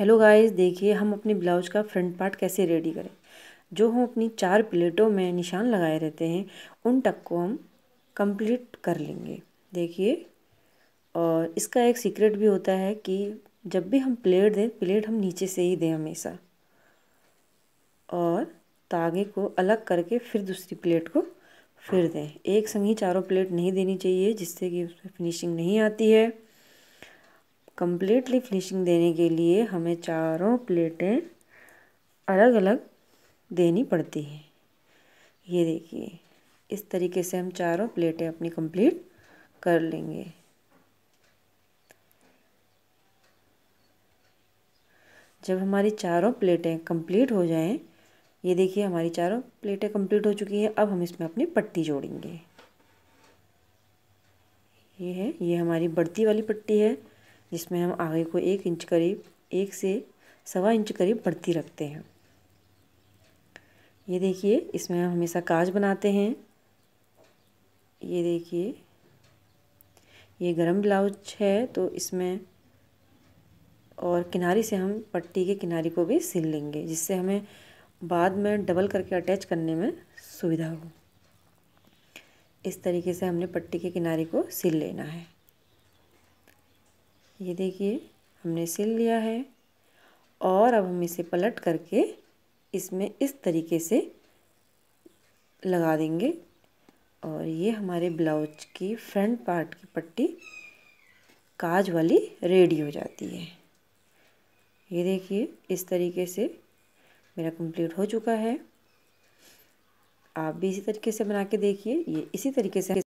hello guys देखिए हम अपने ब्लाउज का फ्रंट पार्ट कैसे रेडी करें जो हम अपनी चार प्लेटों में निशान लगाए रहते हैं उन टक को हम कंप्लीट कर लेंगे देखिए और इसका एक सीक्रेट भी होता है कि जब भी हम प्लेट दें प्लेट हम नीचे से ही दें हमेशा और तागे को अलग करके फिर दूसरी प्लेट को फिर दें एक संग ही चारों प्लेट नहीं देनी चाहिए जिससे कि उसमें फिनिशिंग नहीं आती है कम्प्लीटली फिनिशिंग देने के लिए हमें चारों प्लेटें अलग अलग देनी पड़ती हैं ये देखिए इस तरीके से हम चारों प्लेटें अपनी कंप्लीट कर लेंगे जब हमारी चारों प्लेटें कंप्लीट हो जाएं ये देखिए हमारी चारों प्लेटें कंप्लीट हो चुकी हैं अब हम इसमें अपनी पट्टी जोड़ेंगे ये है ये हमारी बढ़ती वाली पट्टी है जिसमें हम आगे को एक इंच करीब एक से सवा इंच करीब बढ़ती रखते हैं ये देखिए इसमें हम हमेशा काज बनाते हैं ये देखिए ये गरम ब्लाउज है तो इसमें और किनारी से हम पट्टी के किनारे को भी सिल लेंगे जिससे हमें बाद में डबल करके अटैच करने में सुविधा हो इस तरीके से हमने पट्टी के किनारे को सिल लेना है ये देखिए हमने सिल लिया है और अब हम इसे पलट करके इसमें इस तरीके से लगा देंगे और ये हमारे ब्लाउज की फ्रंट पार्ट की पट्टी काज वाली रेडी हो जाती है ये देखिए इस तरीके से मेरा कंप्लीट हो चुका है आप भी इसी तरीके से बना के देखिए ये इसी तरीके से